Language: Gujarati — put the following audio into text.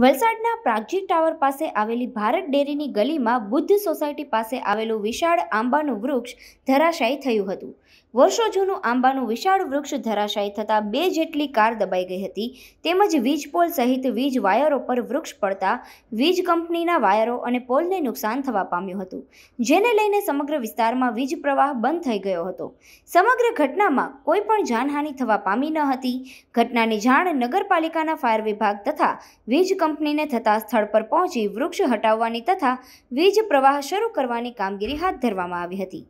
વલસાડના પ્રાગજી ટાવર પાસે આવેલી ભારત ડેરીની ગલીમાં બુદ્ધ સોસાયટી પાસે આવેલું વિશાળ આંબાનું વૃક્ષ ધરાશાયી થયું હતું વર્ષો જૂનું આંબાનું વિશાળ વૃક્ષ ધરાશાયી થતાં બે જેટલી કાર દબાઈ ગઈ હતી તેમજ વીજ પોલ સહિત વીજ વાયરો પર વૃક્ષ પડતા વીજ કંપનીના વાયરો અને પોલને નુકસાન થવા પામ્યું હતું જેને લઈને સમગ્ર વિસ્તારમાં વીજ પ્રવાહ બંધ થઈ ગયો હતો સમગ્ર ઘટનામાં કોઈ પણ જાનહાનિ થવા પામી ન હતી ઘટનાની જાણ નગરપાલિકાના ફાયર વિભાગ તથા વીજ કંપનીને થતા સ્થળ પર પહોંચી વૃક્ષ હટાવવાની તથા વીજ પ્રવાહ શરૂ કરવાની કામગીરી હાથ ધરવામાં આવી હતી